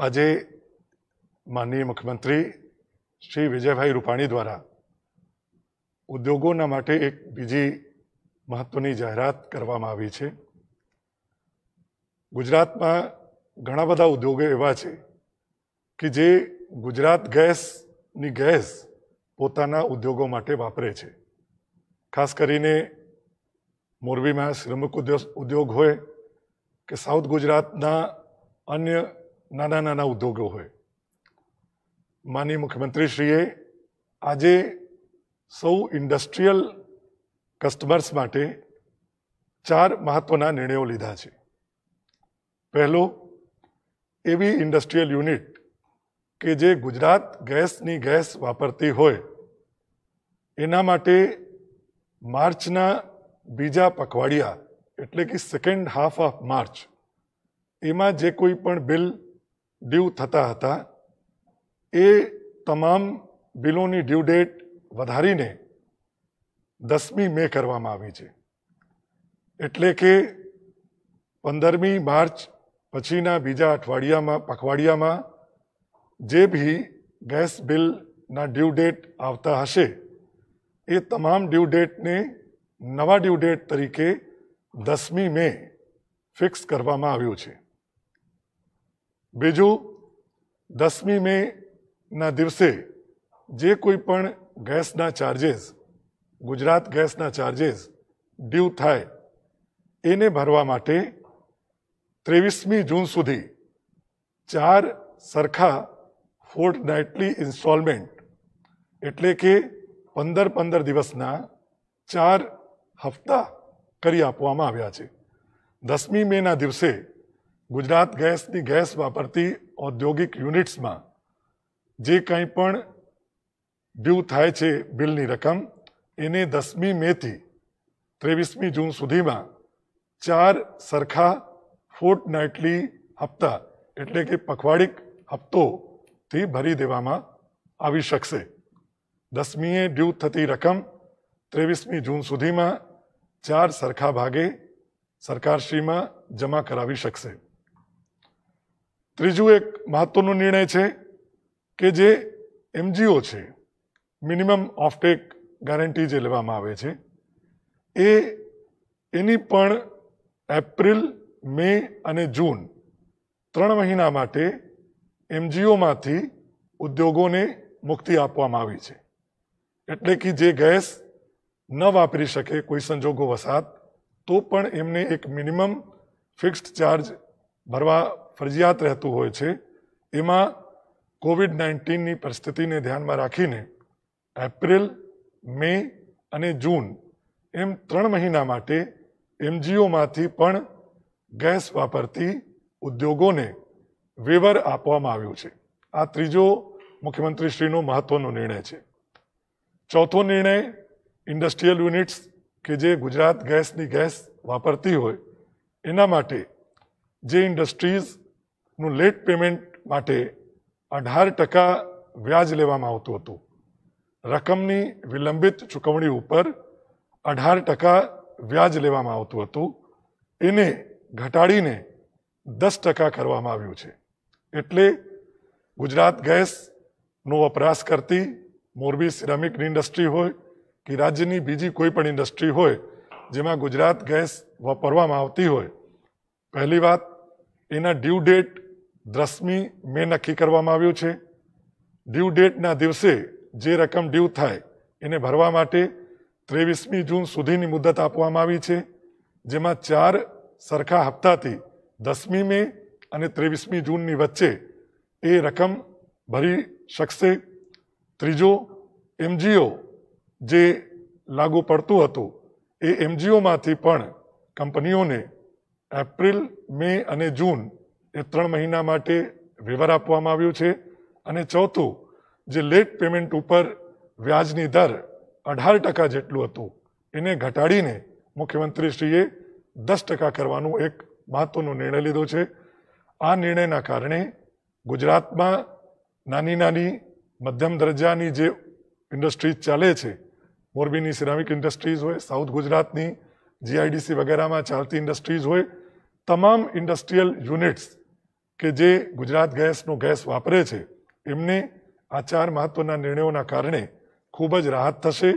આજે માનનીય મુખ્યમંત્રી શ્રી વિજયભાઈ રૂપાણી દ્વારા ઉદ્યોગોના માટે એક બીજી મહત્ત્વની જાહેરાત કરવામાં આવી છે ગુજરાતમાં ઘણા બધા ઉદ્યોગો એવા છે કે જે ગુજરાત ગેસની ગેસ પોતાના ઉદ્યોગો માટે વાપરે છે ખાસ કરીને મોરબીમાં શ્રમિક ઉદ્યોગ હોય કે સાઉથ ગુજરાતના અન્ય નાના નાના ઉદ્યોગો હોય માનીય મુખ્યમંત્રીશ્રીએ આજે સૌ ઇન્ડસ્ટ્રીયલ કસ્ટમર્સ માટે ચાર મહત્વના નિર્ણયો લીધા છે પહેલો એવી ઇન્ડસ્ટ્રીયલ યુનિટ કે જે ગુજરાત ગેસની ગેસ વાપરતી હોય એના માટે માર્ચના બીજા પખવાડિયા એટલે કે સેકન્ડ હાફ ઓફ માર્ચ એમાં જે કોઈ પણ બિલ ડ્યુ થતા હતા એ તમામ બિલોની ડ્યુ ડેટ વધારીને દસમી મે કરવામાં આવી છે એટલે કે પંદરમી માર્ચ પછીના બીજા અઠવાડિયામાં પખવાડિયામાં જે બી ગેસ બિલના ડ્યુ ડેટ આવતા હશે એ તમામ ડ્યુ ડેટને નવા ડ્યુ ડેટ તરીકે દસમી મે ફિક્સ કરવામાં આવ્યું છે બીજું દસમી મેના દિવસે જે કોઈ પણ ગેસના ચાર્જેસ ગુજરાત ગેસના ચાર્જેસ ડ્યુ થાય એને ભરવા માટે ત્રેવીસમી જૂન સુધી ચાર સરખા ફોર્ટ નાઇટલી ઇન્સ્ટોલમેન્ટ એટલે કે પંદર પંદર દિવસના ચાર હપ્તા કરી આપવામાં આવ્યા છે દસમી મેના દિવસે ગુજરાત ગેસની ગેસ વાપરતી ઔદ્યોગિક યુનિટ્સમાં જે કંઈ પણ ડ્યુ થાય છે બિલની રકમ એને દસમી મેથી ત્રેવીસમી જૂન સુધીમાં ચાર સરખા ફોર્ટ નાઇટલી હપ્તા એટલે કે પખવાડિક હપ્તોથી ભરી દેવામાં આવી શકશે દસમીએ ડ્યુ થતી રકમ ત્રેવીસમી જૂન સુધીમાં ચાર સરખા ભાગે સરકારશ્રીમાં જમા કરાવી શકશે ત્રીજું એક મહત્વનો નિર્ણય છે કે જે એમજીઓ છે મિનિમમ ઓફટેક ગેરંટી જે લેવામાં આવે છે એ એની પણ એપ્રિલ મે અને જૂન ત્રણ મહિના માટે એમજીઓમાંથી ઉદ્યોગોને મુક્તિ આપવામાં આવી છે એટલે કે જે ગેસ ન વાપરી શકે કોઈ સંજોગો વસાત તો પણ એમને એક મિનિમમ ફિક્સ્ડ ચાર્જ ભરવા ફરજિયાત રહેતું હોય છે એમાં કોવિડ નાઇન્ટીનની પરિસ્થિતિને ધ્યાનમાં રાખીને એપ્રિલ મે અને જૂન એમ ત્રણ મહિના માટે એમજીઓમાંથી પણ ગેસ વાપરતી ઉદ્યોગોને વેવર આપવામાં આવ્યો છે આ ત્રીજો મુખ્યમંત્રીશ્રીનો મહત્વનો નિર્ણય છે ચોથો નિર્ણય ઇન્ડસ્ટ્રીયલ યુનિટ્સ કે જે ગુજરાત ગેસની ગેસ વાપરતી હોય એના માટે જે ઇન્ડસ્ટ્રીઝ નું લેટ પેમેન્ટ માટે અઢાર ટકા વ્યાજ લેવામાં આવતું હતું રકમની વિલંબિત ચૂકવણી ઉપર અઢાર ટકા વ્યાજ લેવામાં આવતું હતું એને ઘટાડીને દસ ટકા કરવામાં આવ્યું છે એટલે ગુજરાત ગેસનો વપરાશ કરતી મોરબી સિરામિકની ઇન્ડસ્ટ્રી હોય કે રાજ્યની બીજી કોઈ પણ ઇન્ડસ્ટ્રી હોય જેમાં ગુજરાત ગેસ વાપરવામાં આવતી હોય પહેલી વાત એના ડ્યુ ડેટ દસમી મે નક્કી કરવામાં આવ્યું છે ડ્યુ ડેટના દિવસે જે રકમ ડ્યુ થાય એને ભરવા માટે ત્રેવીસમી જૂન સુધીની મુદત આપવામાં આવી છે જેમાં ચાર સરખા હપ્તાથી દસમી મે અને ત્રેવીસમી જૂનની વચ્ચે એ રકમ ભરી શકશે ત્રીજો એમજીઓ જે લાગુ પડતું હતું એ એમજીઓમાંથી પણ કંપનીઓને એપ્રિલ મે અને જૂન એ ત્રણ મહિના માટે વેવર આપવામાં આવ્યું છે અને ચોથું જે લેટ પેમેન્ટ ઉપર વ્યાજની દર અઢાર ટકા જેટલું હતું એને ઘટાડીને મુખ્યમંત્રીશ્રીએ દસ ટકા કરવાનું એક મહત્વનો નિર્ણય લીધો છે આ નિર્ણયના કારણે ગુજરાતમાં નાની નાની મધ્યમ દરજ્જાની જે ઇન્ડસ્ટ્રીઝ ચાલે છે મોરબીની સિરામિક ઇન્ડસ્ટ્રીઝ હોય સાઉથ ગુજરાતની જીઆઈડીસી વગેરેમાં ચાલતી ઇન્ડસ્ટ્રીઝ હોય તમામ ઇન્ડસ્ટ્રીયલ યુનિટ્સ કે જે ગુજરાત ગેસનો ગેસ વાપરે છે એમને આ ચાર મહત્વના નિર્ણયોના કારણે ખૂબ જ રાહત થશે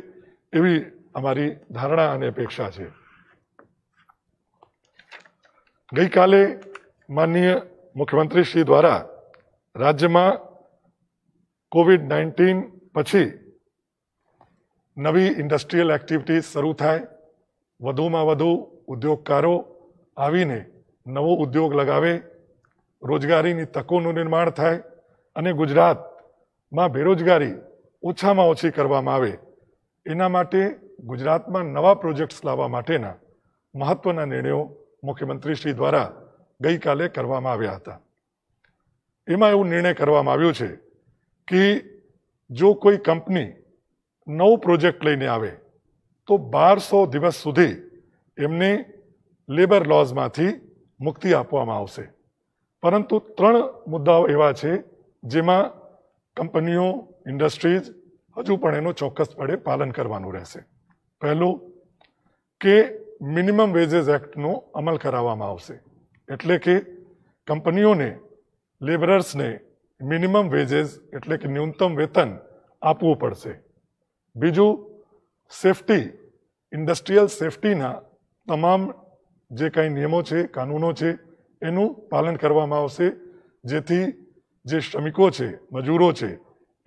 એવી અમારી ધારણા અને અપેક્ષા છે ગઈકાલે માનનીય મુખ્યમંત્રી શ્રી દ્વારા રાજ્યમાં કોવિડ નાઇન્ટીન પછી નવી ઇન્ડસ્ટ્રીયલ એક્ટિવિટીઝ શરૂ થાય વધુમાં વધુ ઉદ્યોગકારો આવીને નવો ઉદ્યોગ લગાવે રોજગારીની તકોનું નિર્માણ થાય અને ગુજરાતમાં બેરોજગારી ઓછામાં ઓછી કરવામાં આવે એના માટે ગુજરાતમાં નવા પ્રોજેક્ટ્સ લાવવા માટેના મહત્ત્વના નિર્ણયો મુખ્યમંત્રીશ્રી દ્વારા ગઈકાલે કરવામાં આવ્યા હતા એમાં એવું નિર્ણય કરવામાં આવ્યો છે કે જો કોઈ કંપની નવો પ્રોજેક્ટ લઈને આવે તો બારસો દિવસ સુધી એમને લેબર લોઝમાંથી મુક્તિ આપવામાં આવશે પરંતુ ત્રણ મુદ્દાઓ એવા છે જેમાં કંપનીઓ ઇન્ડસ્ટ્રીઝ હજુ પણ એનું ચોક્કસપણે પાલન કરવાનું રહેશે પહેલું કે મિનિમમ વેજેસ એક્ટનો અમલ કરાવવામાં આવશે એટલે કે કંપનીઓને લેબરર્સને મિનિમમ વેજેસ એટલે કે ન્યૂનતમ વેતન આપવું પડશે બીજું સેફટી ઇન્ડસ્ટ્રીયલ સેફટીના તમામ જે કાંઈ નિયમો છે કાનૂનો છે એનું પાલન કરવામાં આવશે જેથી જે શ્રમિકો છે મજૂરો છે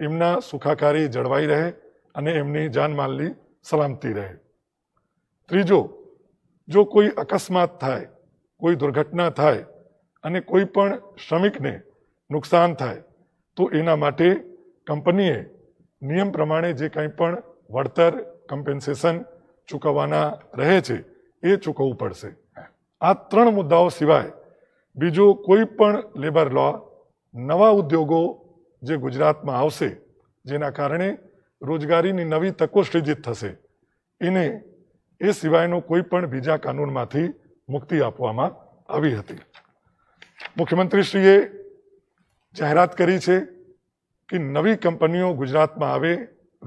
એમના સુખાકારી જળવાઈ રહે અને એમની જાનમાલની સલામતી રહે ત્રીજો જો કોઈ અકસ્માત થાય કોઈ દુર્ઘટના થાય અને કોઈ પણ શ્રમિકને નુકસાન થાય તો એના માટે કંપનીએ નિયમ પ્રમાણે જે કંઈ પણ વળતર કમ્પેન્સેશન ચૂકવવાના રહે છે એ ચૂકવવું પડશે આ ત્રણ મુદ્દાઓ સિવાય બીજો કોઈ પણ લેબર લો નવા ઉદ્યોગો જે ગુજરાતમાં આવશે જેના કારણે રોજગારીની નવી તકો સૃજિત થશે એને એ સિવાયનો કોઈ પણ બીજા કાનૂનમાંથી મુક્તિ આપવામાં આવી હતી મુખ્યમંત્રીશ્રીએ જાહેરાત કરી છે કે નવી કંપનીઓ ગુજરાતમાં આવે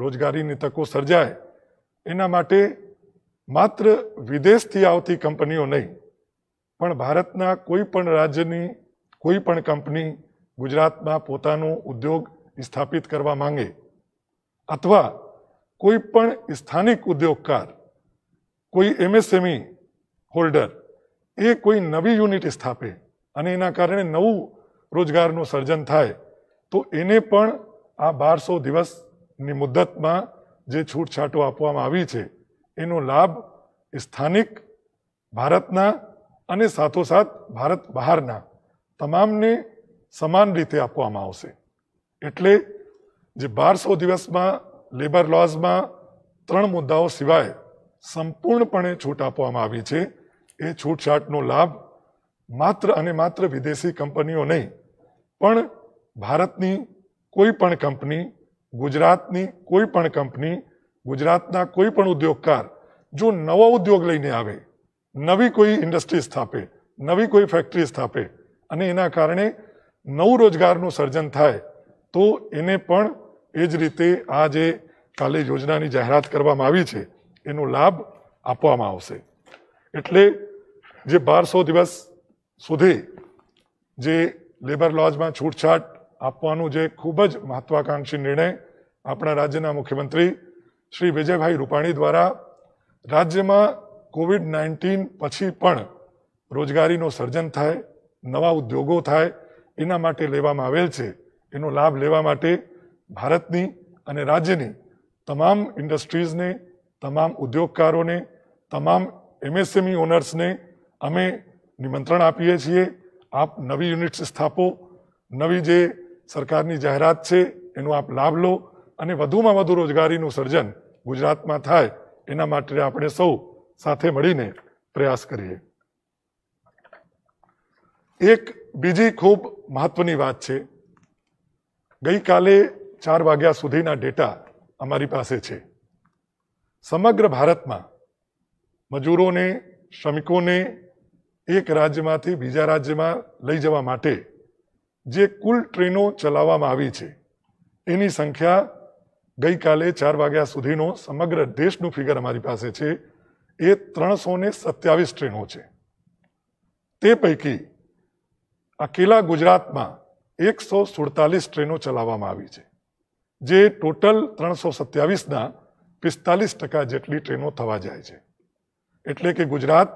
રોજગારીની તકો સર્જાય એના માટે માત્ર વિદેશથી આવતી કંપનીઓ નહીં પણ ભારતના કોઈ પણ રાજ્યની કોઈ પણ કંપની ગુજરાતમાં પોતાનો ઉદ્યોગ સ્થાપિત કરવા માંગે અથવા કોઈ પણ સ્થાનિક ઉદ્યોગકાર કોઈ એમએસએમઈ હોલ્ડર એ કોઈ નવી યુનિટ સ્થાપે અને એના કારણે નવું રોજગારનું સર્જન થાય તો એને પણ આ બારસો દિવસની મુદ્દતમાં જે છૂટછાટો આપવામાં આવી છે એનો લાભ સ્થાનિક ભારતના અને સાથોસાથ ભારત બહારના તમામને સમાન રીતે આપવામાં આવશે એટલે જે બારસો દિવસમાં લેબર લોઝમાં ત્રણ મુદ્દાઓ સિવાય સંપૂર્ણપણે છૂટ આપવામાં આવી છે એ છૂટછાટનો લાભ માત્ર અને માત્ર વિદેશી કંપનીઓ નહીં પણ ભારતની કોઈ પણ કંપની ગુજરાતની કોઈ પણ કંપની ગુજરાતના કોઈ પણ ઉદ્યોગકાર જો નવો ઉદ્યોગ લઈને આવે નવી કોઈ ઇન્ડસ્ટ્રી સ્થાપે નવી કોઈ ફેક્ટરી સ્થાપે અને એના કારણે નવું રોજગારનું સર્જન થાય તો એને પણ એ જ રીતે આ જે કાલે યોજનાની જાહેરાત કરવામાં આવી છે એનો લાભ આપવામાં આવશે એટલે જે બારસો દિવસ સુધી જે લેબર લોજમાં છૂટછાટ આપવાનું જે ખૂબ જ મહત્વાકાંક્ષી નિર્ણય આપણા રાજ્યના મુખ્યમંત્રી શ્રી વિજયભાઈ રૂપાણી દ્વારા રાજ્યમાં કોવિડ નાઇન્ટીન પછી પણ રોજગારીનું સર્જન થાય નવા ઉદ્યોગો થાય એના માટે લેવામાં આવેલ છે એનો લાભ લેવા માટે ભારતની અને રાજ્યની તમામ ઇન્ડસ્ટ્રીઝને તમામ ઉદ્યોગકારોને તમામ એમએસએમઈ ઓનર્સને અમે નિમંત્રણ આપીએ છીએ આપ નવી યુનિટ્સ સ્થાપો નવી જે સરકારની જાહેરાત છે એનો આપ લાભ લો અને વધુમાં વધુ રોજગારીનું સર્જન ગુજરાતમાં થાય એના માટે આપણે સૌ સાથે મળીને પ્રયાસ કરીએ એક બીજી ખૂબ મહત્વની વાત છે ગઈકાલે ચાર વાગ્યા સુધીના ડેટા અમારી પાસે છે સમગ્ર ભારતમાં મજૂરોને શ્રમિકોને એક રાજ્યમાંથી બીજા રાજ્યમાં લઈ જવા માટે જે કુલ ટ્રેનો ચલાવવામાં આવી છે એની સંખ્યા ગઈકાલે ચાર વાગ્યા સુધીનો સમગ્ર દેશનું ફિગર અમારી પાસે છે એ 327 ટ્રેનો છે તે પૈકી અકેલા ગુજરાતમાં 146 ટ્રેનો ચલાવવામાં આવી છે જે ટોટલ 327 ના 45% જેટલી ટ્રેનો થવા જાય છે એટલે કે ગુજરાત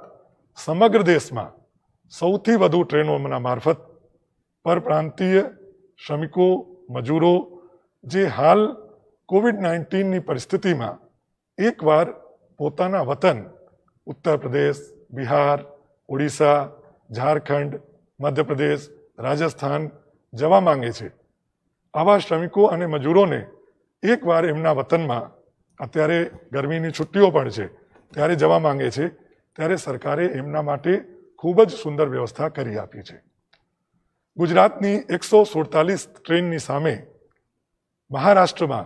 સમગ્ર દેશમાં સૌથી વધુ ટ્રેનોના મારફત પરપ્રાંતિય શમિકો મજૂરો જે હાલ કોવિડ-19 ની પરિસ્થિતિમાં એકવાર પોતાના વતન ઉત્તર પ્રદેશ બિહાર ઓડિશા ઝારખંડ મધ્યપ્રદેશ રાજસ્થાન જવા માંગે છે આવા શ્રમિકો અને મજૂરોને એકવાર એમના વતનમાં અત્યારે ગરમીની છુટ્ટીઓ પણ છે ત્યારે જવા માંગે છે ત્યારે સરકારે એમના માટે ખૂબ જ સુંદર વ્યવસ્થા કરી આપી છે ગુજરાતની એકસો સુડતાલીસ ટ્રેનની સામે મહારાષ્ટ્રમાં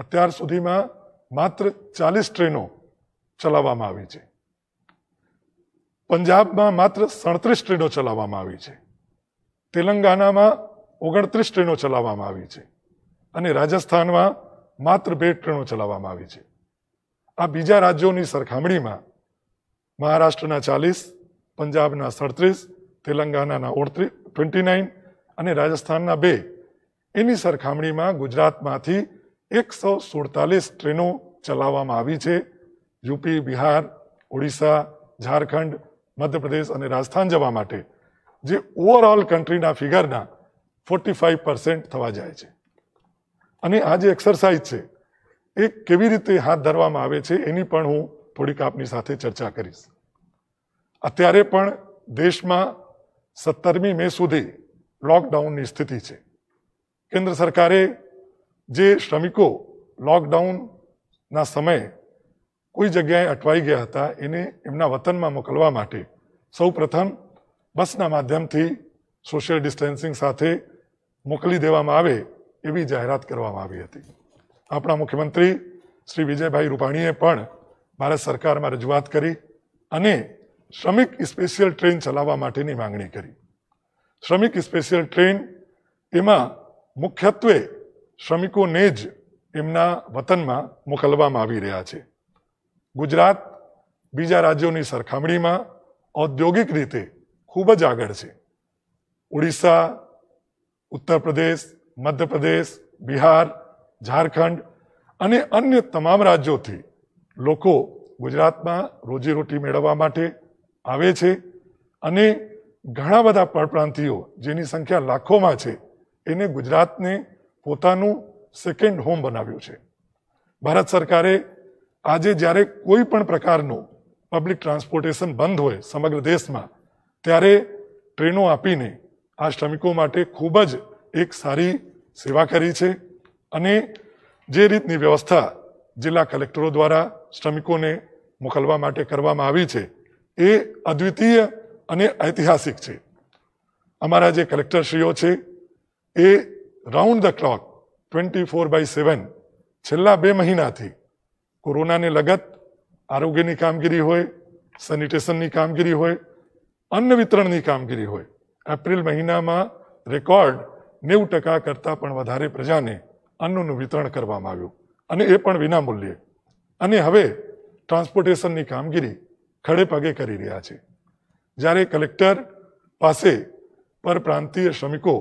અત્યાર સુધીમાં માત્ર ચાલીસ ટ્રેનો ચલાવવામાં આવી છે પંજાબમાં માત્ર સડત્રીસ ટ્રેનો ચલાવવામાં આવી છે તેલંગાણામાં ઓગણત્રીસ ટ્રેનો ચલાવવામાં આવી છે અને રાજસ્થાનમાં માત્ર બે ટ્રેનો ચલાવવામાં આવી છે આ બીજા રાજ્યોની સરખામણીમાં મહારાષ્ટ્રના ચાલીસ પંજાબના સડત્રીસ તેલંગાનાના ઓડત્રીસ ટ્વેન્ટી નાઇન અને રાજસ્થાનના બે એની સરખામણીમાં ગુજરાતમાંથી એકસો સુડતાલીસ ટ્રેનો ચલાવવામાં આવી છે યુપી બિહાર ઓડિશા ઝારખંડ મધ્યપ્રદેશ અને રાજસ્થાન જવા માટે જે ઓવરઓલ કન્ટ્રીના ફિગરના ફોર્ટી ફાઈવ પર્સન્ટ થવા જાય છે અને આ જે એક્સરસાઇઝ છે એ કેવી રીતે હાથ ધરવામાં આવે છે એની પણ હું થોડીક આપની સાથે ચર્ચા કરીશ અત્યારે પણ દેશમાં સત્તરમી મે સુધી લોકડાઉનની સ્થિતિ છે કેન્દ્ર સરકારે જે શ્રમિકો લોકડાઉનના સમયે કોઈ જગ્યાએ અટવાઈ ગયા હતા એને એમના વતનમાં મોકલવા માટે સૌપ્રથમ બસના માધ્યમથી સોશિયલ ડિસ્ટન્સિંગ સાથે મોકલી દેવામાં આવે એવી જાહેરાત કરવામાં આવી હતી આપણા મુખ્યમંત્રી શ્રી વિજયભાઈ રૂપાણીએ પણ ભારત સરકારમાં રજૂઆત કરી અને શ્રમિક સ્પેશિયલ ટ્રેન ચલાવવા માટેની માંગણી કરી શ્રમિક સ્પેશિયલ ટ્રેન એમાં મુખ્યત્વે શ્રમિકોને જ એમના વતનમાં મોકલવામાં આવી રહ્યા છે ગુજરાત બીજા રાજ્યોની સરખામણીમાં ઔદ્યોગિક રીતે ખૂબ જ આગળ છે ઓડિશા ઉત્તરપ્રદેશ મધ્યપ્રદેશ બિહાર ઝારખંડ અને અન્ય તમામ રાજ્યોથી લોકો ગુજરાતમાં રોજીરોટી મેળવવા માટે આવે છે અને ઘણા બધા પરપ્રાંતિઓ જેની સંખ્યા લાખોમાં છે એને ગુજરાતને પોતાનું સેકન્ડ હોમ બનાવ્યું છે ભારત સરકારે આજે જ્યારે કોઈ પણ પ્રકારનું પબ્લિક ટ્રાન્સપોર્ટેશન બંધ હોય સમગ્ર દેશમાં ત્યારે ટ્રેનો આપીને આ શ્રમિકો માટે ખૂબ જ એક સારી સેવા કરી છે અને જે રીતની વ્યવસ્થા જિલ્લા કલેક્ટરો દ્વારા શ્રમિકોને મોકલવા માટે કરવામાં આવી છે એ અદ્વિતીય અને ઐતિહાસિક છે અમારા જે કલેક્ટરશ્રીઓ છે એ round the clock twenty four by seven છેલ્લા બે મહિનાથી કોરોનાને લગત આરોગ્યની કામગીરી હોય સેનિટેશનની કામગીરી હોય અન્ન વિતરણની કામગીરી હોય એપ્રિલ મહિનામાં રેકોર્ડ નેવું ટકા કરતાં પણ વધારે પ્રજાને અન્નનું વિતરણ કરવામાં આવ્યું અને એ પણ વિનામૂલ્યે અને હવે ટ્રાન્સપોર્ટેશનની કામગીરી ખડે પગે કરી રહ્યા છે જ્યારે કલેક્ટર પાસે પર પ્રાંતીય શ્રમિકો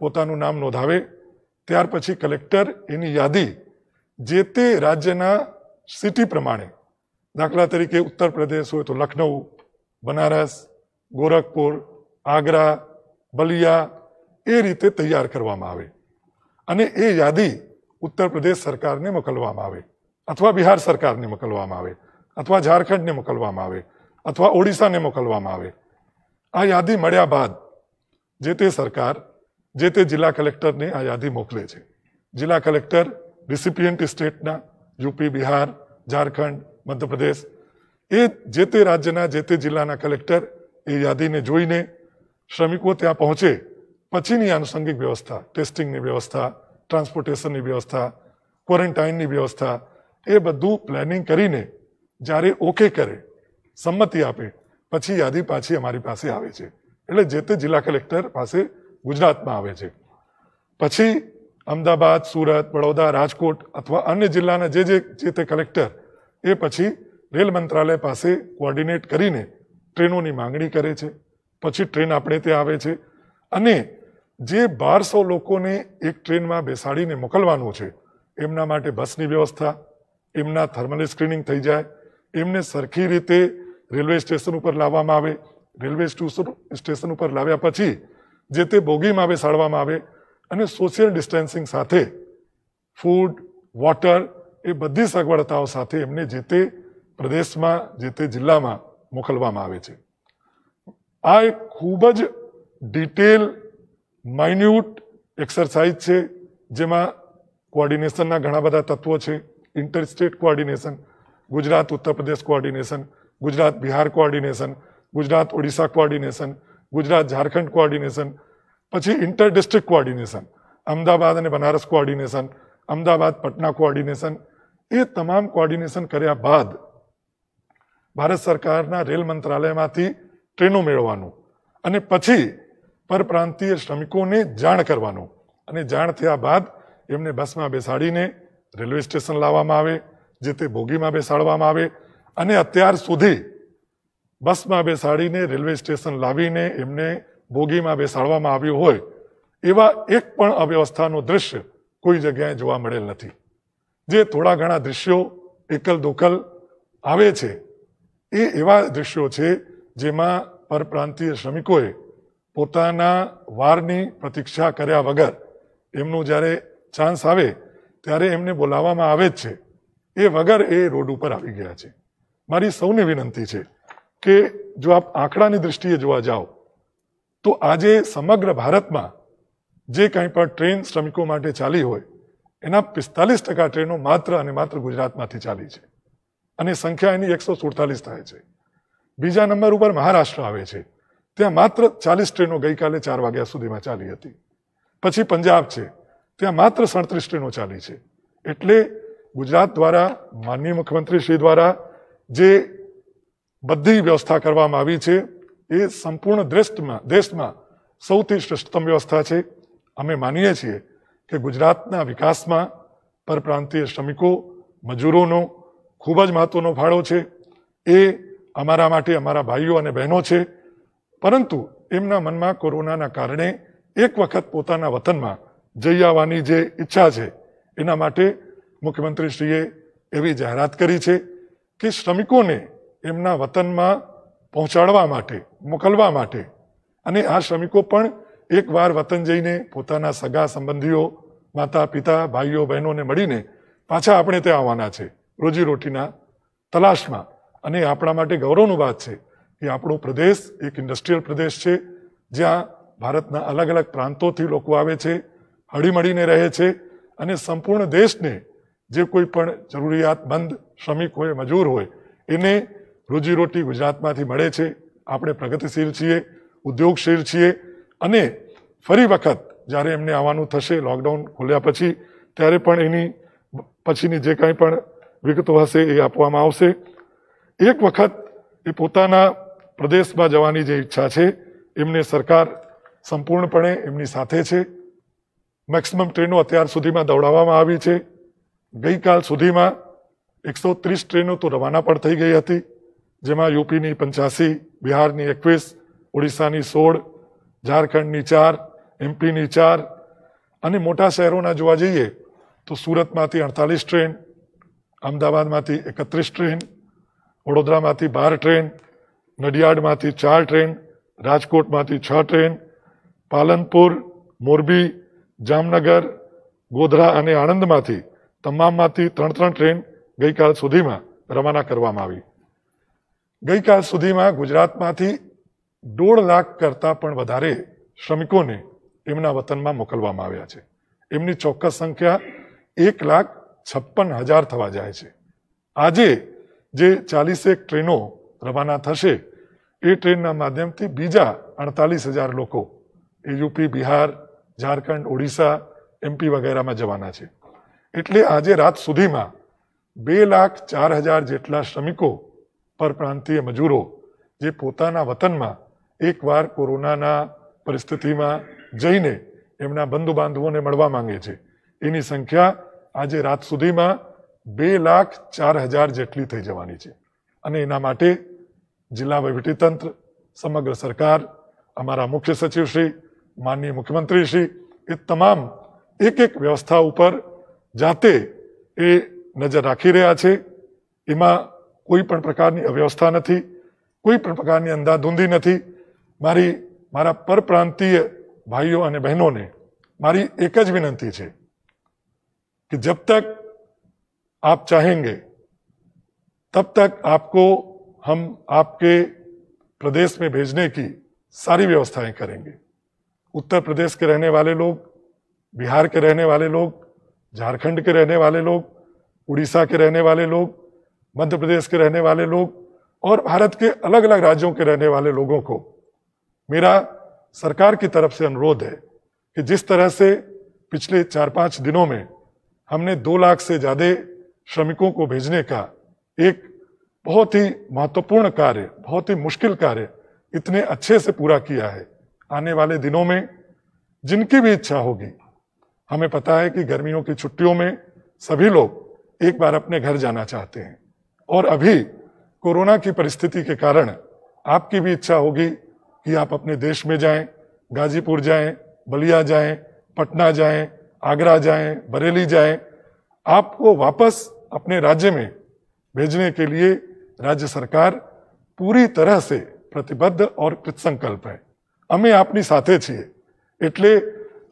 પોતાનું નામ નોંધાવે ત્યાર પછી કલેક્ટર એની યાદી જે તે રાજ્યના સિટી પ્રમાણે દાખલા તરીકે ઉત્તર પ્રદેશ હોય તો લખનઉ બનારસ ગોરખપુર આગ્રા બલિયા એ રીતે તૈયાર કરવામાં આવે અને એ યાદી ઉત્તર પ્રદેશ સરકારને મોકલવામાં આવે અથવા બિહાર સરકારને મોકલવામાં આવે અથવા ઝારખંડને મોકલવામાં આવે અથવા ઓડિશાને મોકલવામાં આવે આ યાદી મળ્યા બાદ જે તે સરકાર જે તે જિલ્લા કલેક્ટરને આ યાદી મોકલે છે જિલ્લા કલેક્ટર રિસિપિયન્ટ સ્ટેટના યુપી બિહાર ઝારખંડ મધ્યપ્રદેશ એ જે તે રાજ્યના જે તે જિલ્લાના કલેક્ટર એ યાદીને જોઈને શ્રમિકો ત્યાં પહોંચે પછીની આનુષંગિક વ્યવસ્થા ટેસ્ટિંગની વ્યવસ્થા ટ્રાન્સપોર્ટેશનની વ્યવસ્થા ક્વોરન્ટાઇનની વ્યવસ્થા એ બધું પ્લાનિંગ કરીને જ્યારે ઓકે કરે સંમતિ આપે પછી યાદી પાછી અમારી પાસે આવે છે એટલે જે તે જિલ્લા કલેક્ટર પાસે ગુજરાતમાં આવે છે પછી અમદાવાદ સુરત વડોદરા રાજકોટ અથવા અન્ય જિલ્લાના જે જે જે તે કલેક્ટર એ પછી રેલ મંત્રાલય પાસે કોઓર્ડિનેટ કરીને ટ્રેનોની માંગણી કરે છે પછી ટ્રેન આપણે ત્યાં આવે છે અને જે બારસો લોકોને એક ટ્રેનમાં બેસાડીને મોકલવાનું છે એમના માટે બસની વ્યવસ્થા એમના થર્મલ સ્ક્રીનિંગ થઈ જાય એમને સરખી રીતે રેલવે સ્ટેશન ઉપર લાવવામાં આવે રેલવે સ્ટેશન ઉપર લાવ્યા પછી જે તે બોગીમાં બેસાડવામાં આવે અને સોશિયલ ડિસ્ટન્સિંગ સાથે ફૂડ વોટર એ બધી સગવડતાઓ સાથે એમને જેતે પ્રદેશમાં જેતે જિલ્લામાં મોકલવામાં આવે છે આ ખૂબ જ ડિટેલ મિન્યુટ एक्सरसाइज છે જેમાં કોઓર્ડિનેશનના ઘણા બધા તત્વો છે interstate coordination Gujarat Uttar Pradesh coordination Gujarat Bihar coordination Gujarat Odisha coordination Gujarat Jharkhand coordination પછી ઇન્ટર ડિસ્ટ્રિક્ટ કોઓર્ડિનેશન અમદાવાદ અને બનારસ કોઓર્ડિનેશન અમદાવાદ પટના કોઓર્ડિનેશન એ તમામ કોઓર્ડિનેશન કર્યા બાદ ભારત સરકારના રેલ મંત્રાલયમાંથી ટ્રેનો મેળવવાનું અને પછી પરપ્રાંતીય શ્રમિકોને જાણ કરવાનું અને જાણ થયા બાદ એમને બસમાં બેસાડીને રેલવે સ્ટેશન લાવવામાં આવે જે તે ભોગીમાં બેસાડવામાં આવે અને અત્યાર સુધી બસમાં બેસાડીને રેલવે સ્ટેશન લાવીને એમને ભોગીમાં બેસાડવામાં આવ્યું હોય એવા એક પણ અવ્યવસ્થાનું દ્રશ્ય કોઈ જગ્યાએ જોવા મળેલ નથી જે થોડા ઘણા દ્રશ્યો એકલ દોકલ આવે છે એ એવા દ્રશ્યો છે જેમાં પરપ્રાંતીય શ્રમિકોએ પોતાના વારની પ્રતીક્ષા કર્યા વગર એમનું જ્યારે ચાન્સ આવે ત્યારે એમને બોલાવવામાં આવે જ છે એ વગર એ રોડ ઉપર આવી ગયા છે મારી સૌને વિનંતી છે કે જો આપ આંકડાની દ્રષ્ટિએ જોવા જાઓ તો આજે સમગ્ર ભારતમાં જે કંઈ પણ ટ્રેન શ્રમિકો માટે ચાલી હોય એના પિસ્તાલીસ ટકા ટ્રેનો માત્ર અને માત્ર ગુજરાતમાંથી ચાલી છે અને સંખ્યા એની એકસો સુડતાલીસ થાય છે બીજા નંબર ઉપર મહારાષ્ટ્ર આવે છે ત્યાં માત્ર ચાલીસ ટ્રેનો ગઈકાલે ચાર વાગ્યા સુધીમાં ચાલી હતી પછી પંજાબ છે ત્યાં માત્ર સાડત્રીસ ટ્રેનો ચાલી છે એટલે ગુજરાત દ્વારા માનનીય મુખ્યમંત્રી શ્રી દ્વારા જે બધી વ્યવસ્થા કરવામાં આવી છે એ સંપૂર્ણ દ્રષ્ટમાં દેશમાં સૌથી શ્રેષ્ઠતમ વ્યવસ્થા છે અમે માનીએ છીએ કે ગુજરાતના વિકાસમાં પરપ્રાંતીય શ્રમિકો મજૂરોનો ખૂબ જ મહત્ત્વનો ફાળો છે એ અમારા માટે અમારા ભાઈઓ અને બહેનો છે પરંતુ એમના મનમાં કોરોનાના કારણે એક વખત પોતાના વતનમાં જઈ આવવાની જે ઈચ્છા છે એના માટે મુખ્યમંત્રીશ્રીએ એવી જાહેરાત કરી છે કે શ્રમિકોને એમના વતનમાં પહોંચાડવા માટે મોકલવા માટે અને આ શ્રમિકો પણ એકવાર વતન જઈને પોતાના સગા સંબંધીઓ માતા પિતા ભાઈઓ બહેનોને મળીને પાછા આપણે ત્યાં આવવાના છે રોજીરોટીના તલાશમાં અને આપણા માટે ગૌરવનું વાત છે કે આપણો પ્રદેશ એક ઇન્ડસ્ટ્રીયલ પ્રદેશ છે જ્યાં ભારતના અલગ અલગ પ્રાંતોથી લોકો આવે છે હળીમળીને રહે છે અને સંપૂર્ણ દેશને જે કોઈ પણ જરૂરિયાતમંદ શ્રમિક હોય મજૂર હોય એને રોજીરોટી ગુજરાતમાંથી મળે છે આપણે પ્રગતિશીલ છીએ ઉદ્યોગશીલ છીએ અને ફરી વખત જ્યારે એમને આવવાનું થશે લોકડાઉન ખોલ્યા પછી ત્યારે પણ એની પછીની જે કાંઈ પણ વિગતો હશે એ આપવામાં આવશે એક વખત એ પોતાના પ્રદેશમાં જવાની જે ઈચ્છા છે એમને સરકાર સંપૂર્ણપણે એમની સાથે છે મેક્સિમમ ટ્રેનો અત્યાર સુધીમાં દોડાવવામાં આવી છે ગઈકાલ સુધીમાં એકસો ત્રીસ ટ્રેનો તો રવાના પણ થઈ ગઈ હતી જેમાં યુપીની પંચ્યાસી બિહારની એકવીસ ઓડિશાની સોળ ઝારખંડની ચાર એમપીની ચાર અને મોટા શહેરોના જોવા જઈએ તો સુરતમાંથી અડતાલીસ ટ્રેન અમદાવાદમાંથી એકત્રીસ ટ્રેન વડોદરામાંથી બાર ટ્રેન નડિયાડમાંથી ચાર ટ્રેન રાજકોટમાંથી છ ટ્રેન પાલનપુર મોરબી જામનગર ગોધરા અને આણંદમાંથી તમામમાંથી ત્રણ ત્રણ ટ્રેન ગઈકાલ સુધીમાં રવાના કરવામાં આવી ગઈકાલ સુધીમાં ગુજરાતમાંથી દોઢ લાખ કરતાં પણ વધારે શ્રમિકોને એમના વતનમાં મોકલવામાં આવ્યા છે એમની ચોક્કસ સંખ્યા એક લાખ છપ્પન હજાર થવા જાય છે આજે જે ચાલીસેક ટ્રેનો રવાના થશે એ ટ્રેનના માધ્યમથી બીજા અડતાલીસ હજાર લોકો એ યુપી બિહાર ઝારખંડ ઓડિશા એમપી વગેરેમાં જવાના છે એટલે આજે રાત સુધીમાં બે લાખ ચાર હજાર જેટલા શ્રમિકો પરપ્રાંતીય મજૂરો જે પોતાના વતનમાં એકવાર કોરોનાના પરિસ્થિતિમાં જઈને એમના બંધુ બાંધવોને મળવા માંગે છે એની સંખ્યા આજે રાત સુધીમાં બે લાખ ચાર હજાર જેટલી થઈ જવાની છે અને એના માટે જિલ્લા વહીવટીતંત્ર સમગ્ર સરકાર અમારા મુખ્ય સચિવશ્રી માનનીય મુખ્યમંત્રી શ્રી એ તમામ એક એક વ્યવસ્થા ઉપર જાતે એ નજર રાખી રહ્યા છે એમાં कोई પણ પ્રકારની અવ્યવસ્થા નથી કોઈ પણ પ્રકારની અંધાધૂંધી નથી મારી મારા પરપ્રાંતીય ભાઈઓ અને બહેનોને મારી એક જ विनती है कि जब तक आप चाहेंगे तब तक आपको हम आपके प्रदेश में भेजने की सारी व्यवस्थाएं करेंगे उत्तर प्रदेश के रहने वाले लोग बिहार के रहने वाले लोग झारखंड के रहने वाले लोग उड़ीसा के रहने वाले लोग मध्य प्रदेश के रहने वाले लोग और भारत के अलग अलग राज्यों के रहने वाले लोगों को मेरा सरकार की तरफ से अनुरोध है कि जिस तरह से पिछले चार पाँच दिनों में हमने दो लाख से ज़्यादा श्रमिकों को भेजने का एक बहुत ही महत्वपूर्ण कार्य बहुत ही मुश्किल कार्य इतने अच्छे से पूरा किया है आने वाले दिनों में जिनकी भी इच्छा होगी हमें पता है कि गर्मियों की छुट्टियों में सभी लोग एक बार अपने घर जाना चाहते हैं और अभी कोरोना की परिस्थिति के कारण आपकी भी इच्छा होगी कि आप अपने देश में जाएं, गाजीपुर जाएं, बलिया जाएं, पटना जाएं, आगरा जाएं, बरेली जाएं, आपको वापस अपने राज्य में भेजने के लिए राज्य सरकार पूरी तरह से प्रतिबद्ध और कृतसंकल्प है અમે આપની સાથે छे એટલે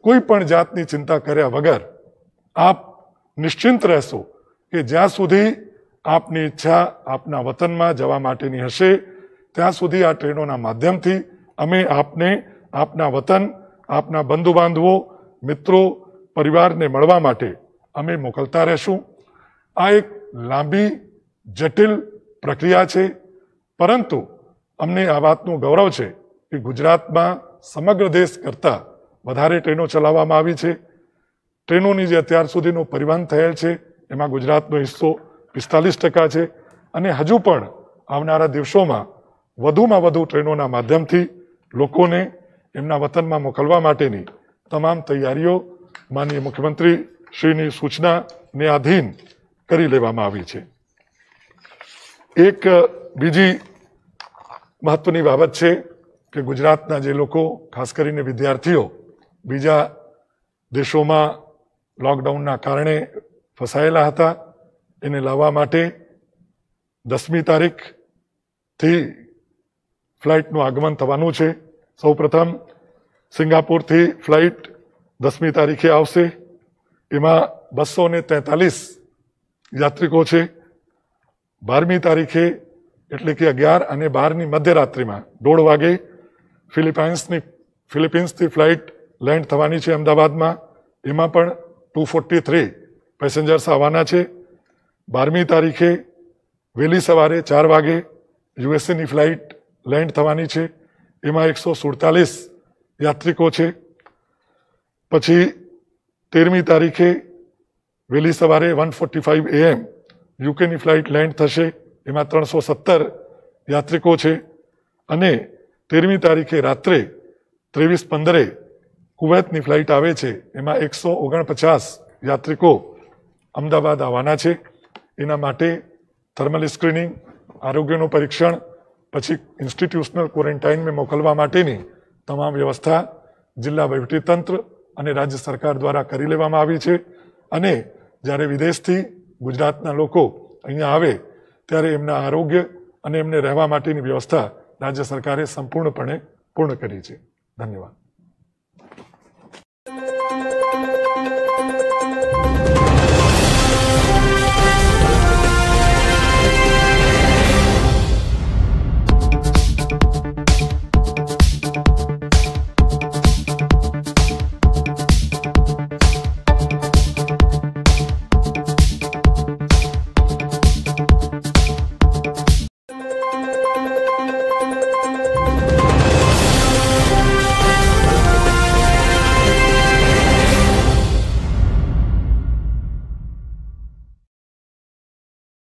કોઈ जातनी चिंता ચિંતા કર્યા आप निश्चिंत रह सो कि જ્યાં सुधी આપની ઈચ્છા આપના વતનમાં જવા માટેની હશે ત્યાં સુધી આ ટ્રેનોના માધ્યમથી અમે આપને આપના વતન આપના બંધુ બાંધવો મિત્રો પરિવારને મળવા માટે અમે મોકલતા રહેશું આ એક લાંબી જટિલ પ્રક્રિયા છે પરંતુ અમને આ વાતનું ગૌરવ છે કે ગુજરાતમાં સમગ્ર દેશ કરતાં વધારે ટ્રેનો ચલાવવામાં આવી છે ટ્રેનોની જે અત્યાર સુધીનું પરિવહન થયેલ છે એમાં ગુજરાતનો હિસ્સો પિસ્તાલીસ ટકા છે અને હજુ પણ આવનારા દિવસોમાં વધુમાં વધુ ટ્રેનોના માધ્યમથી લોકોને એમના વતનમાં મોકલવા માટેની તમામ તૈયારીઓ માનીય મુખ્યમંત્રી શ્રીની સૂચનાને આધીન કરી લેવામાં આવી છે એક બીજી મહત્વની બાબત છે કે ગુજરાતના જે લોકો ખાસ કરીને વિદ્યાર્થીઓ બીજા દેશોમાં લોકડાઉનના કારણે ફસાયેલા હતા એને લાવવા માટે દસમી તારીખથી ફ્લાઇટનું આગમન થવાનું છે સૌપ્રથમ સિંગાપુરથી ફ્લાઇટ દસમી તારીખે આવશે એમાં બસો ને તેતાલીસ યાત્રિકો છે બારમી તારીખે એટલે કે અગિયાર અને બારની મધ્યરાત્રિમાં દોઢ વાગે ફિલિપાઇન્સની ફિલિપિન્સથી ફ્લાઇટ લેન્ડ થવાની છે અમદાવાદમાં એમાં પણ ટુ ફોર્ટી થ્રી પેસેન્જર્સ આવવાના છે બારમી તારીખે વહેલી સવારે ચાર વાગે યુએસએની ફ્લાઇટ લેન્ડ થવાની છે એમાં એકસો સુડતાલીસ યાત્રિકો છે પછી તેરમી તારીખે વહેલી સવારે વન ફોર્ટી ફાઇવ એએમ યુકેની ફ્લાઇટ લેન્ડ થશે એમાં ત્રણસો સત્તર યાત્રિકો છે અને તેરમી તારીખે રાત્રે ત્રેવીસ પંદરે કુવૈતની ફ્લાઇટ આવે છે એમાં એકસો ઓગણપચાસ યાત્રિકો અમદાવાદ આવવાના છે એના માટે થર્મલ સ્ક્રીનિંગ આરોગ્યનું પરીક્ષણ પછી ઇન્સ્ટિટ્યુશનલ ક્વોરન્ટાઇનમાં મોકલવા માટેની તમામ વ્યવસ્થા જિલ્લા વહીવટીતંત્ર અને રાજ્ય સરકાર દ્વારા કરી લેવામાં આવી છે અને જ્યારે વિદેશથી ગુજરાતના લોકો અહીંયા આવે ત્યારે એમના આરોગ્ય અને એમને રહેવા માટેની વ્યવસ્થા રાજ્ય સરકારે સંપૂર્ણપણે પૂર્ણ કરી છે ધન્યવાદ